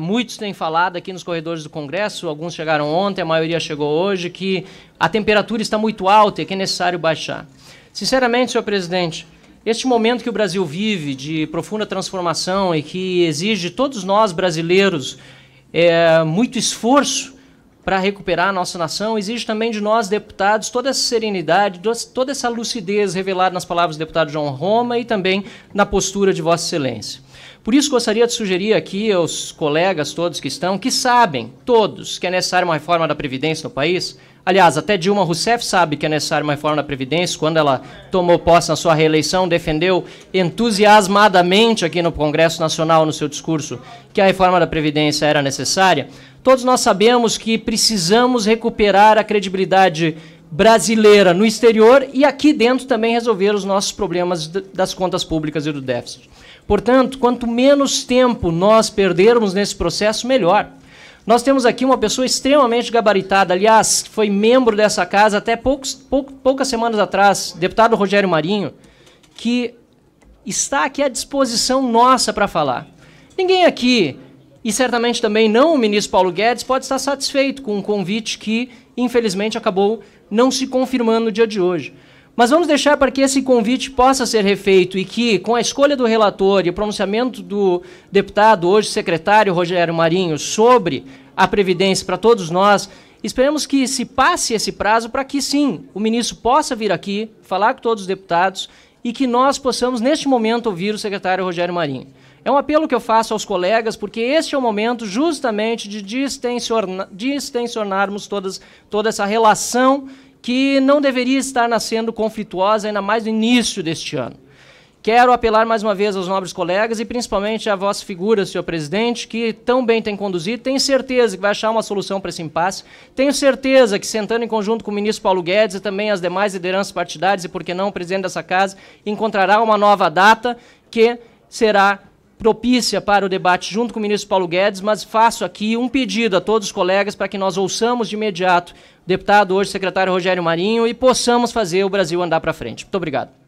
Muitos têm falado aqui nos corredores do Congresso, alguns chegaram ontem, a maioria chegou hoje, que a temperatura está muito alta e que é necessário baixar. Sinceramente, senhor presidente, este momento que o Brasil vive de profunda transformação e que exige de todos nós brasileiros é, muito esforço, para recuperar a nossa nação, exige também de nós, deputados, toda essa serenidade, toda essa lucidez revelada nas palavras do deputado João Roma e também na postura de Vossa Excelência. Por isso, gostaria de sugerir aqui aos colegas todos que estão, que sabem, todos, que é necessária uma reforma da Previdência no país. Aliás, até Dilma Rousseff sabe que é necessária uma reforma da Previdência. Quando ela tomou posse na sua reeleição, defendeu entusiasmadamente aqui no Congresso Nacional, no seu discurso, que a reforma da Previdência era necessária. Todos nós sabemos que precisamos recuperar a credibilidade brasileira no exterior e aqui dentro também resolver os nossos problemas das contas públicas e do déficit. Portanto, quanto menos tempo nós perdermos nesse processo, melhor. Nós temos aqui uma pessoa extremamente gabaritada, aliás, foi membro dessa casa até poucos, pou, poucas semanas atrás, deputado Rogério Marinho, que está aqui à disposição nossa para falar. Ninguém aqui e certamente também não o ministro Paulo Guedes pode estar satisfeito com um convite que, infelizmente, acabou não se confirmando no dia de hoje. Mas vamos deixar para que esse convite possa ser refeito e que, com a escolha do relator e o pronunciamento do deputado, hoje secretário Rogério Marinho, sobre a Previdência para todos nós, esperemos que se passe esse prazo para que sim, o ministro possa vir aqui, falar com todos os deputados e que nós possamos, neste momento, ouvir o secretário Rogério Marinho. É um apelo que eu faço aos colegas, porque este é o momento justamente de distensionar, distensionarmos todas, toda essa relação que não deveria estar nascendo conflituosa, ainda mais no início deste ano. Quero apelar mais uma vez aos nobres colegas e principalmente à vossa figura, senhor presidente, que tão bem tem conduzido. Tenho certeza que vai achar uma solução para esse impasse. Tenho certeza que, sentando em conjunto com o ministro Paulo Guedes e também as demais lideranças partidárias e, por que não, o presidente dessa casa, encontrará uma nova data que será propícia para o debate junto com o ministro Paulo Guedes, mas faço aqui um pedido a todos os colegas para que nós ouçamos de imediato o deputado, hoje secretário Rogério Marinho, e possamos fazer o Brasil andar para frente. Muito obrigado.